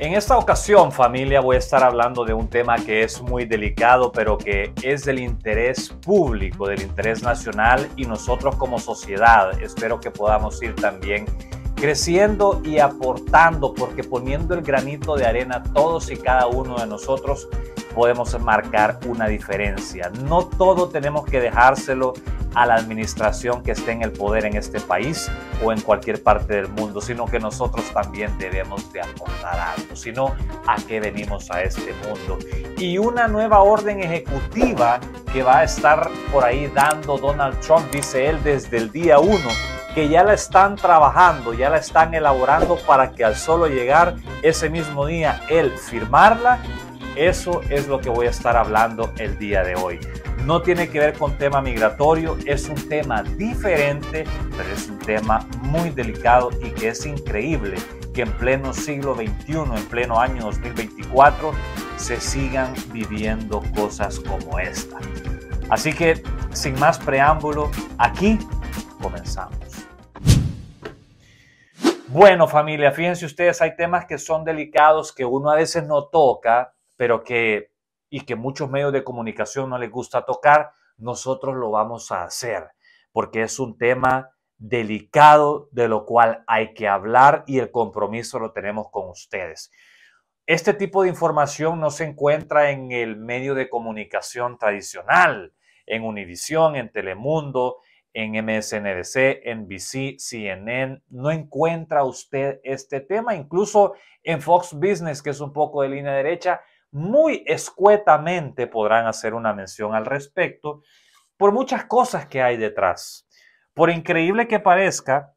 En esta ocasión, familia, voy a estar hablando de un tema que es muy delicado, pero que es del interés público, del interés nacional y nosotros como sociedad espero que podamos ir también creciendo y aportando, porque poniendo el granito de arena todos y cada uno de nosotros podemos marcar una diferencia. No todo tenemos que dejárselo a la administración que esté en el poder en este país o en cualquier parte del mundo, sino que nosotros también debemos de aportar algo, sino a qué venimos a este mundo. Y una nueva orden ejecutiva que va a estar por ahí dando Donald Trump, dice él, desde el día uno, que ya la están trabajando, ya la están elaborando para que al solo llegar ese mismo día él firmarla eso es lo que voy a estar hablando el día de hoy. No tiene que ver con tema migratorio, es un tema diferente, pero es un tema muy delicado y que es increíble que en pleno siglo XXI, en pleno año 2024, se sigan viviendo cosas como esta. Así que, sin más preámbulo, aquí comenzamos. Bueno, familia, fíjense ustedes, hay temas que son delicados que uno a veces no toca, pero que y que muchos medios de comunicación no les gusta tocar, nosotros lo vamos a hacer, porque es un tema delicado de lo cual hay que hablar y el compromiso lo tenemos con ustedes. Este tipo de información no se encuentra en el medio de comunicación tradicional, en Univisión, en Telemundo, en MSNBC, NBC, CNN. No encuentra usted este tema, incluso en Fox Business, que es un poco de línea derecha, muy escuetamente podrán hacer una mención al respecto por muchas cosas que hay detrás. Por increíble que parezca,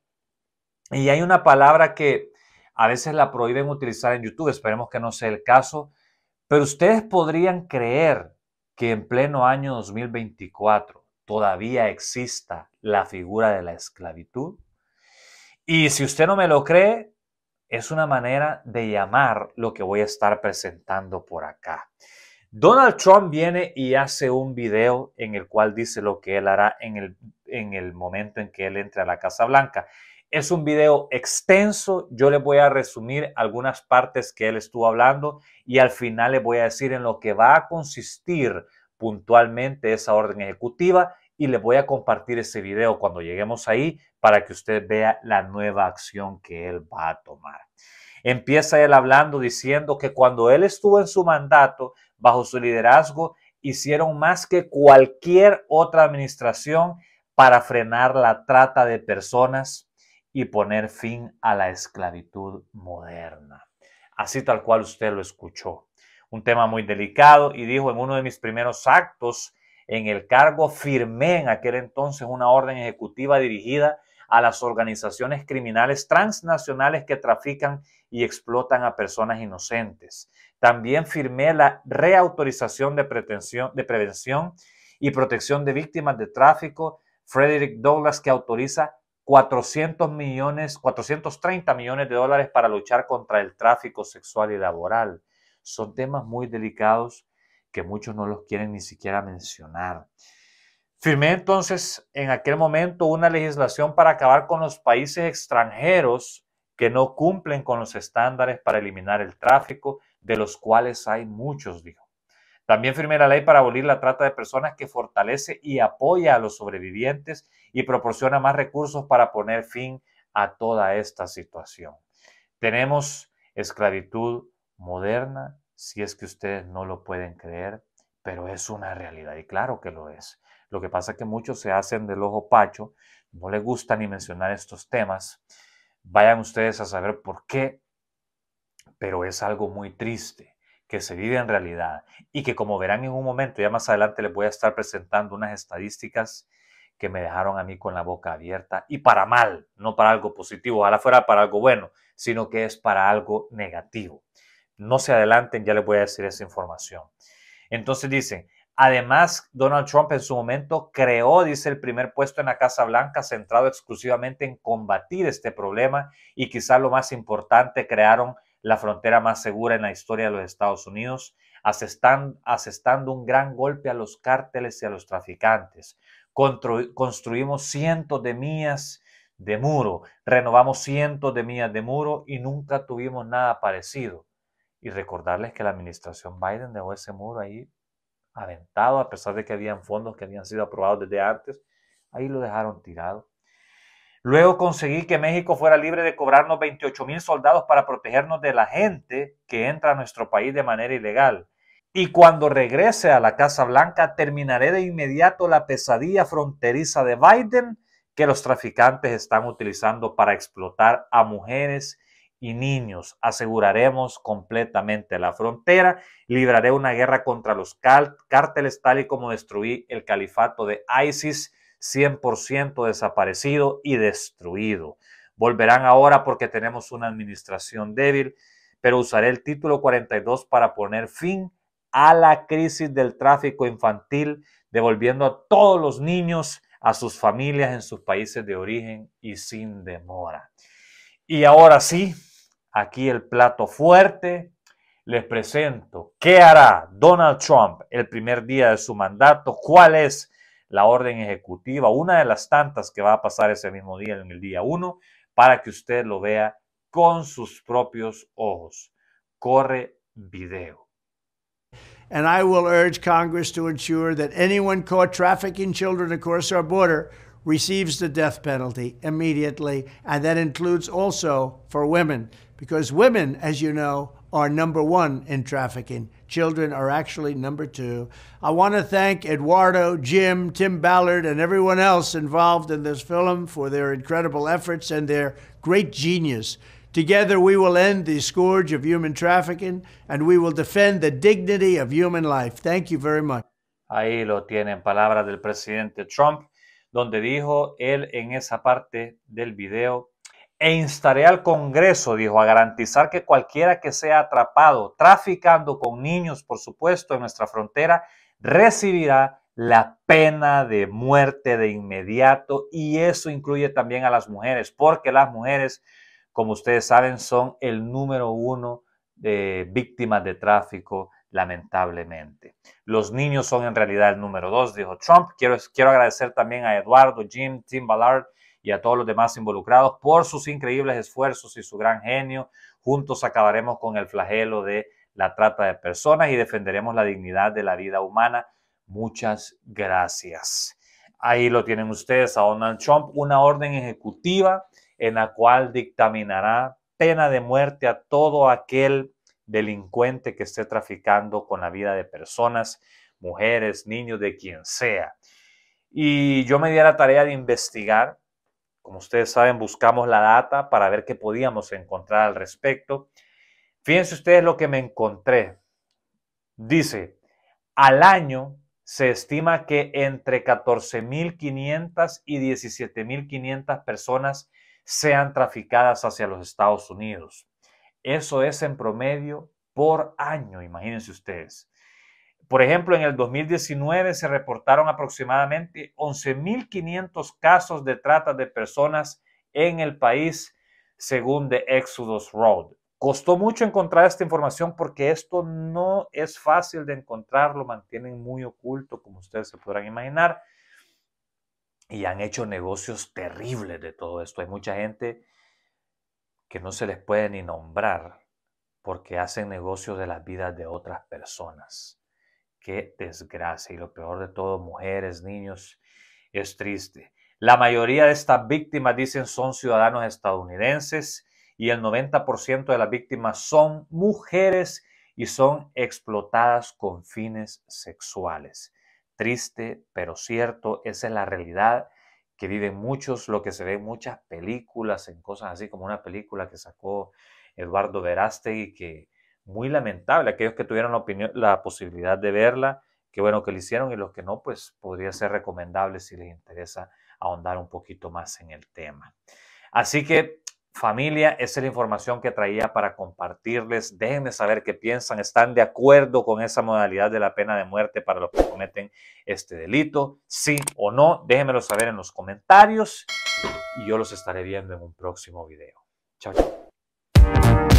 y hay una palabra que a veces la prohíben utilizar en YouTube, esperemos que no sea el caso, pero ustedes podrían creer que en pleno año 2024 todavía exista la figura de la esclavitud. Y si usted no me lo cree, es una manera de llamar lo que voy a estar presentando por acá. Donald Trump viene y hace un video en el cual dice lo que él hará en el, momento en que él entre a la Casa Blanca. Es un video extenso, yo les voy a resumir algunas partes que él estuvo hablando y al final les voy a decir en lo que va a consistir puntualmente esa orden ejecutiva y le voy a compartir ese video cuando lleguemos ahí para que usted vea la nueva acción que él va a tomar. Empieza él hablando diciendo que cuando él estuvo en su mandato, bajo su liderazgo, hicieron más que cualquier otra administración para frenar la trata de personas y poner fin a la esclavitud moderna. Así tal cual usted lo escuchó. Un tema muy delicado y dijo en uno de mis primeros actos en el cargo, firmé en aquel entonces una orden ejecutiva dirigida a las organizaciones criminales transnacionales que trafican y explotan a personas inocentes. También firmé la reautorización de, pretensión, de prevención y protección de víctimas de tráfico, Frederick Douglass, que autoriza 400 millones, 430 millones de dólares para luchar contra el tráfico sexual y laboral. Son temas muy delicados que muchos no los quieren ni siquiera mencionar. Firmé entonces en aquel momento una legislación para acabar con los países extranjeros que no cumplen con los estándares para eliminar el tráfico, de los cuales hay muchos, dijo. También firmé la ley para abolir la trata de personas que fortalece y apoya a los sobrevivientes y proporciona más recursos para poner fin a toda esta situación. Tenemos esclavitud moderna si es que ustedes no lo pueden creer, pero es una realidad y claro que lo es. Lo que pasa es que muchos se hacen del ojo pacho, no les gusta ni mencionar estos temas. Vayan ustedes a saber por qué, pero es algo muy triste que se vive en realidad y que como verán en un momento, ya más adelante les voy a estar presentando unas estadísticas que me dejaron a mí con la boca abierta y para mal, no para algo positivo, ojalá fuera para algo bueno, sino que es para algo negativo no se adelanten, ya les voy a decir esa información. Entonces dice, además, Donald Trump en su momento creó, dice, el primer puesto en la Casa Blanca centrado exclusivamente en combatir este problema y quizás lo más importante, crearon la frontera más segura en la historia de los Estados Unidos, asestando un gran golpe a los cárteles y a los traficantes. construimos cientos de millas de muro, renovamos cientos de millas de muro y nunca tuvimos nada parecido y recordarles que la administración Biden dejó ese muro ahí aventado, a pesar de que habían fondos que habían sido aprobados desde antes, ahí lo dejaron tirado. Luego conseguí que México fuera libre de cobrarnos 28 mil soldados para protegernos de la gente que entra a nuestro país de manera ilegal. Y cuando regrese a la Casa Blanca, terminaré de inmediato la pesadilla fronteriza de Biden que los traficantes están utilizando para explotar a mujeres y niños. Aseguraremos completamente la frontera. Libraré una guerra contra los cárteles, tal y como destruí el califato de ISIS, 100% desaparecido y destruido. Volverán ahora porque tenemos una administración débil, pero usaré el título 42 para poner fin a la crisis del tráfico infantil, devolviendo a todos los niños a sus familias en sus países de origen y sin demora. Y ahora sí, aquí el plato fuerte. Les presento qué hará Donald Trump el primer día de su mandato, cuál es la orden ejecutiva, una de las tantas que va a pasar ese mismo día, en el día 1, para que usted lo vea con sus propios ojos. Corre video. And I will urge Congress to ensure that anyone caught trafficking children across our border receives the death penalty immediately, and that includes also for women. because women, as you know, are number one in trafficking. Children are actually number two. I want to thank Eduardo, Jim, Tim Ballard, and everyone else involved in this film for their incredible efforts and their great genius. Together, we will end the scourge of human trafficking and we will defend the dignity of human life. Thank you very much. Ahí lo tienen palabras del presidente Trump, donde dijo él en esa parte del video e instaré al Congreso, dijo, a garantizar que cualquiera que sea atrapado traficando con niños, por supuesto, en nuestra frontera, recibirá la pena de muerte de inmediato y eso incluye también a las mujeres, porque las mujeres, como ustedes saben, son el número uno de víctimas de tráfico, lamentablemente. Los niños son en realidad el número dos, dijo Trump. Quiero, quiero agradecer también a Eduardo, Jim, Tim Ballard, y a todos los demás involucrados por sus increíbles esfuerzos y su gran genio. Juntos acabaremos con el flagelo de la trata de personas y defenderemos la dignidad de la vida humana. Muchas gracias. Ahí lo tienen ustedes a Donald Trump, una orden ejecutiva en la cual dictaminará pena de muerte a todo aquel delincuente que esté traficando con la vida de personas, mujeres, niños, de quien sea. Y yo me di a la tarea de investigar como ustedes saben, buscamos la data para ver qué podíamos encontrar al respecto. Fíjense ustedes lo que me encontré. Dice, al año se estima que entre 14.500 y 17.500 personas sean traficadas hacia los Estados Unidos. Eso es en promedio por año, imagínense ustedes. Por ejemplo, en el 2019 se reportaron aproximadamente 11.500 casos de trata de personas en el país, según The Exodus Road. Costó mucho encontrar esta información porque esto no es fácil de encontrar, lo mantienen muy oculto, como ustedes se podrán imaginar, y han hecho negocios terribles de todo esto. Hay mucha gente que no se les puede ni nombrar porque hacen negocios de las vidas de otras personas. Qué desgracia. Y lo peor de todo, mujeres, niños, es triste. La mayoría de estas víctimas, dicen, son ciudadanos estadounidenses y el 90% de las víctimas son mujeres y son explotadas con fines sexuales. Triste, pero cierto, esa es la realidad que viven muchos, lo que se ve en muchas películas, en cosas así como una película que sacó Eduardo y que muy lamentable. Aquellos que tuvieron la, posibilidad de verla, qué bueno que lo hicieron y los que no, pues podría ser recomendable si les interesa ahondar un poquito más en el tema. Así que familia, esa es la información que traía para compartirles. Déjenme saber qué piensan, están de acuerdo con esa modalidad de la pena de muerte para los que cometen este delito, sí o no, déjenmelo saber en los comentarios y yo los estaré viendo en un próximo video. Chao, chao.